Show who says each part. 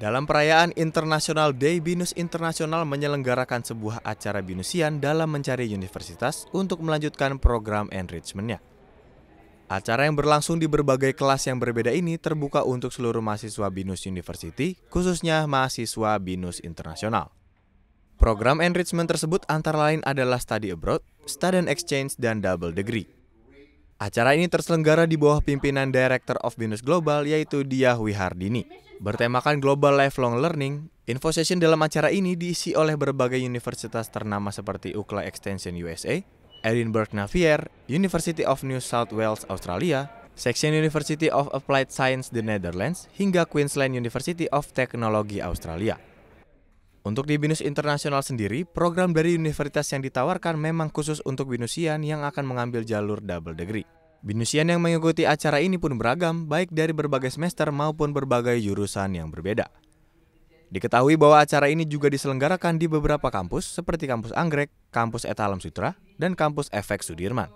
Speaker 1: Dalam perayaan Internasional Day, BINUS Internasional menyelenggarakan sebuah acara binusian dalam mencari universitas untuk melanjutkan program enrichmentnya. Acara yang berlangsung di berbagai kelas yang berbeda ini terbuka untuk seluruh mahasiswa BINUS University, khususnya mahasiswa BINUS Internasional. Program enrichment tersebut antara lain adalah study abroad, student exchange, dan double degree. Acara ini terselenggara di bawah pimpinan Director of Business Global yaitu Diah Wihardini. Bertemakan Global Lifelong Learning, info session dalam acara ini diisi oleh berbagai universitas ternama seperti UCLA Extension USA, Edinburgh Navier, University of New South Wales Australia, Section University of Applied Science the Netherlands, hingga Queensland University of Technology Australia. Untuk di BINUS Internasional sendiri, program dari universitas yang ditawarkan memang khusus untuk BINUSian yang akan mengambil jalur double degree. BINUSian yang mengikuti acara ini pun beragam, baik dari berbagai semester maupun berbagai jurusan yang berbeda. Diketahui bahwa acara ini juga diselenggarakan di beberapa kampus seperti kampus Anggrek, kampus Etalam Sutra, dan kampus Efek Sudirman.